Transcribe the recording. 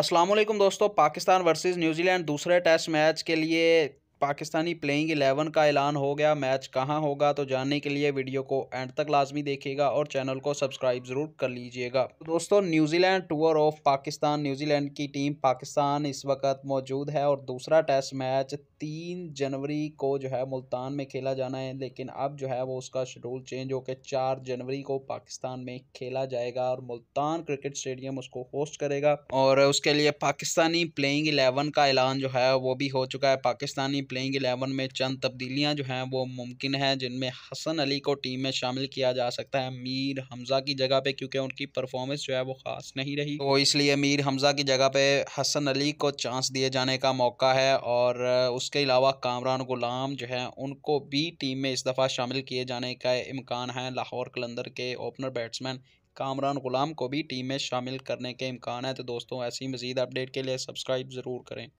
असलम दोस्तों Pakistan versus New Zealand दूसरे test match के लिए पाकिस्तानी प्लेइंग एलेवन का ऐलान हो गया मैच कहाँ होगा तो जानने के लिए वीडियो को एंड तक लाजमी देखेगा और चैनल को सब्सक्राइब ज़रूर कर लीजिएगा तो दोस्तों New Zealand tour of Pakistan New Zealand की टीम पाकिस्तान इस वक्त मौजूद है और दूसरा टेस्ट मैच तीन जनवरी को जो है मुल्तान में खेला जाना है लेकिन अब जो है वो उसका शेड्यूल चेंज होकर चार जनवरी को पाकिस्तान में खेला जाएगा और मुल्तान क्रिकेट स्टेडियम उसको होस्ट करेगा और उसके लिए पाकिस्तानी प्लेइंग एलेवन का ऐलान जो है वो भी हो चुका है पाकिस्तानी प्लेइंग एलेवन में चंद तब्दीलियां जो हैं वो मुमकिन हैं जिनमें हसन अली को टीम में शामिल किया जा सकता है मीर हमज़ा की जगह पे क्योंकि उनकी परफॉर्मेंस जो है वो ख़ास नहीं रही तो इसलिए मीर हमज़ा की जगह पे हसन अली को चांस दिए जाने का मौका है और उसके अलावा कामरान गुलाम जो है उनको भी टीम में इस दफ़ा शामिल किए जाने का इम्कान है लाहौर कलंदर के ओपनर बैट्समैन कामरान गुलाम को भी टीम में शामिल करने के इम्कान है तो दोस्तों ऐसी मज़ीद अपडेट के लिए सब्सक्राइब ज़रूर करें